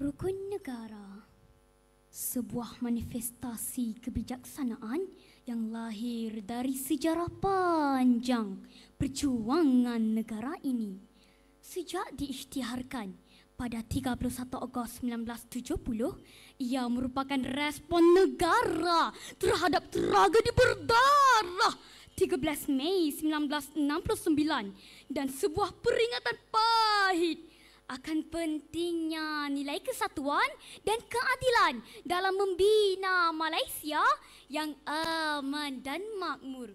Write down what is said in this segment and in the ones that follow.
Rukun Negara Sebuah manifestasi kebijaksanaan yang lahir dari sejarah panjang perjuangan negara ini. Sejak diisytiharkan pada 31 Ogos 1970, ia merupakan respon negara terhadap tragedi berdarah 13 Mei 1969 dan sebuah peringatan pahit akan pentingnya nilai kesatuan dan keadilan dalam membina Malaysia yang aman dan makmur.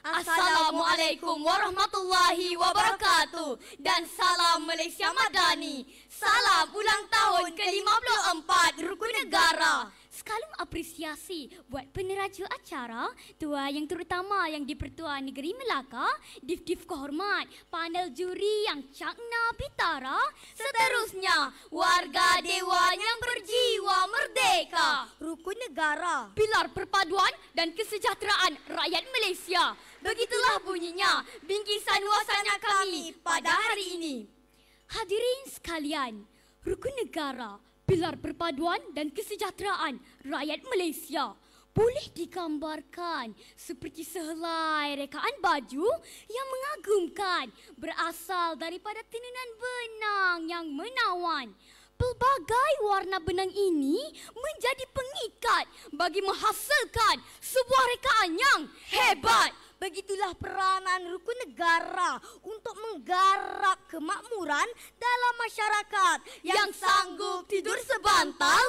Assalamualaikum warahmatullahi wabarakatuh dan salam Malaysia Madani. Salam ulang tahun ke-54 Rukun Negara sekalum apresiasi buat peneraju acara tua yang terutama yang di-Pertua Negeri Melaka, Div-Div Kehormat, panel juri yang cakna pitara, seterusnya warga dewan yang berjiwa merdeka, rukun negara, pilar perpaduan dan kesejahteraan rakyat Malaysia. Begitulah bunyinya bingkisan wasanya kami pada hari ini. Hadirin sekalian, rukun negara, pilar perpaduan dan kesejahteraan rakyat Malaysia boleh digambarkan seperti sehelai rekaan baju yang mengagumkan berasal daripada tenunan benang yang menawan. Pelbagai warna benang ini menjadi pengikat bagi menghasilkan sebuah rekaan yang hebat. hebat. Begitulah peranan rukun negara untuk menggarap kemakmuran dalam masyarakat yang, yang sanggup tidur sebantal.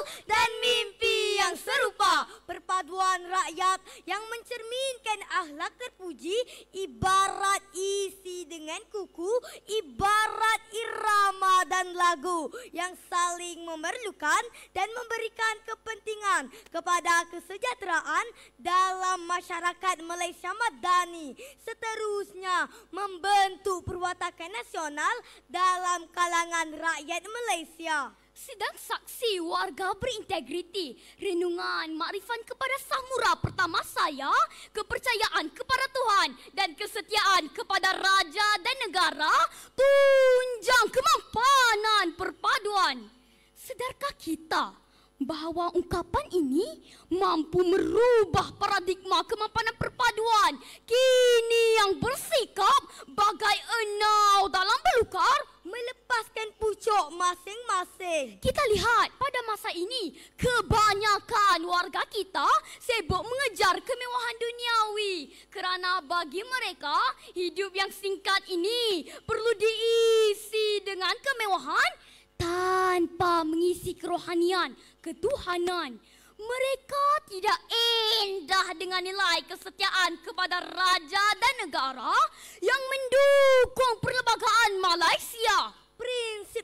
Sedangkan akhlak terpuji ibarat isi dengan kuku, ibarat irama dan lagu yang saling memerlukan dan memberikan kepentingan kepada kesejahteraan dalam masyarakat Malaysia Madani. Seterusnya membentuk perwatakan nasional dalam kalangan rakyat Malaysia sidang saksi warga berintegriti, renungan makrifat kepada samura pertama saya, kepercayaan kepada Tuhan dan kesetiaan kepada raja dan negara, tunjang kemampanan perpaduan. Sedarkah kita bahawa ungkapan ini mampu merubah paradigma kemampanan perpaduan kini yang bersikap bagai today. Kita lihat pada masa ini kebanyakan warga kita sibuk mengejar kemewahan duniawi kerana bagi mereka hidup yang singkat ini perlu diisi dengan kemewahan tanpa mengisi kerohanian, ketuhanan. Mereka tidak indah dengan nilai kesetiaan kepada raja dan negara yang mendukung perlembagaan Malaysia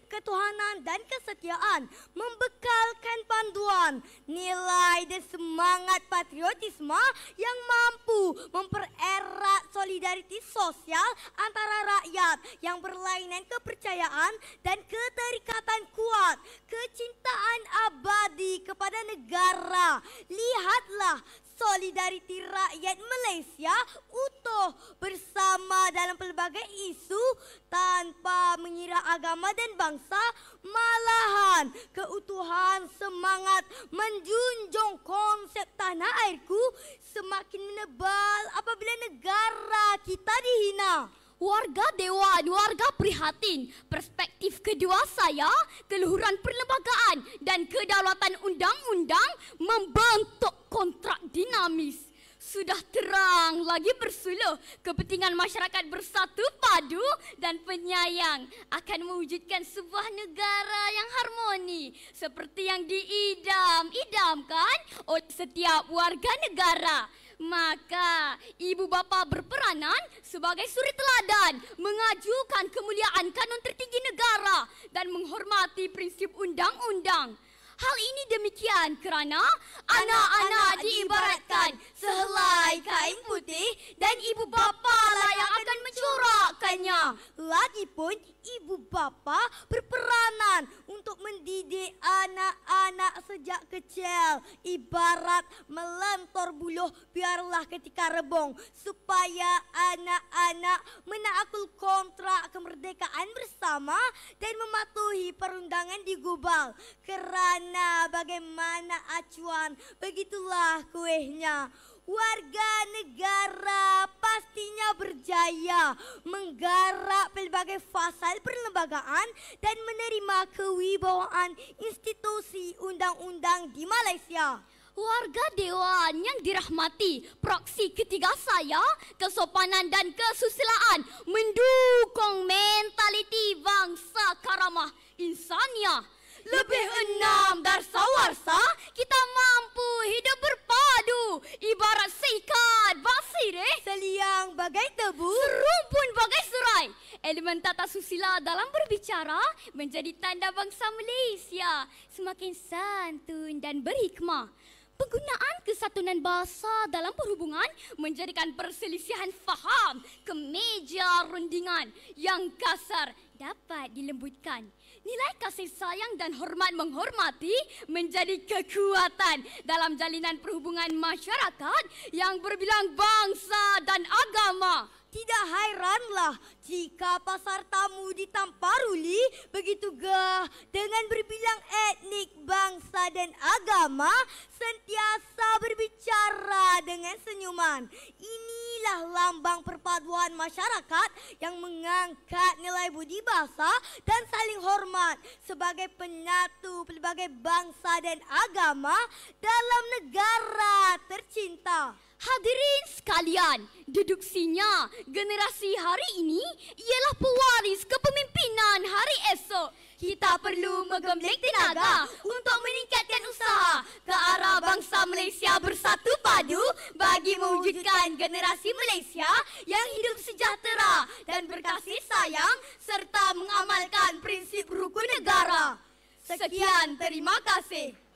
ketuhanan dan kesetiaan, membekalkan panduan, nilai dan semangat patriotisme yang mampu mempererat solidariti sosial antara rakyat yang berlainan kepercayaan dan keterikatan kuat, kecintaan abadi kepada negara. Lihatlah solidariti rakyat Malaysia utuh bersama dalam pelbagai isu tanpa mengira agama dan bangsa malahan keutuhan semangat menjunjung konsep tanah airku semakin menebal apabila negara kita dihina Warga Dewan, warga prihatin. Perspektif kedua saya, keluhuran perlembagaan dan kedaulatan undang-undang membentuk kontrak dinamis. Sudah terang, lagi bersuluh. Kepentingan masyarakat bersatu, padu dan penyayang akan mewujudkan sebuah negara yang harmoni. Seperti yang diidam, idamkan oleh setiap warga negara. Maka ibu bapa berperanan sebagai suri teladan mengajukan kemuliaan kanun tertinggi negara dan menghormati prinsip undang-undang. Hal ini demikian kerana anak-anak diibaratkan sehelai kain putih dan ibu bapa lah yang akan mencorakkannya. Lagipun ibu bapa berperanan untuk mendidik anak-anak sejak kecil. Ibarat melentur buluh biarlah ketika rebung supaya anak-anak menakul kontrak kemerdekaan bersama dan mematuhi perundangan di Gubal. Kerana warna bagaimana acuan begitulah kuehnya warga negara pastinya berjaya menggarap pelbagai fasal perlembagaan dan menerima kewibawaan institusi undang-undang di Malaysia. Warga Dewan yang dirahmati proksi ketiga saya, kesopanan dan kesusilaan mendukung mentaliti bangsa karamah insaniah lebih enam dar sawarsa kita mampu hidup berpadu ibarat seikat basir deh. seliang bagai tebu serumpun bagai serai elemen tata susila dalam berbicara menjadi tanda bangsa Malaysia semakin santun dan berhikmah Penggunaan kesatuan bahasa dalam perhubungan menjadikan perselisihan faham kemeja rundingan yang kasar dapat dilembutkan. Nilai kasih sayang dan hormat menghormati menjadi kekuatan dalam jalinan perhubungan masyarakat yang berbilang bangsa dan agama tidak hairanlah jika pasar tamu di Tamparuli begitu gah dengan berbilang etnik, bangsa dan agama sentiasa berbicara dengan senyuman. Inilah lambang perpaduan masyarakat yang mengangkat nilai budi bahasa dan saling hormat sebagai penyatu pelbagai bangsa dan agama dalam negara tercinta. Hadirin sekalian, deduksinya generasi hari ini ialah pewaris kepemimpinan hari esok. Kita perlu menggembleng tenaga untuk meningkatkan usaha ke arah bangsa Malaysia bersatu padu bagi mewujudkan generasi Malaysia yang hidup sejahtera dan berkasih sayang serta mengamalkan prinsip rukun negara. Sekian, terima kasih.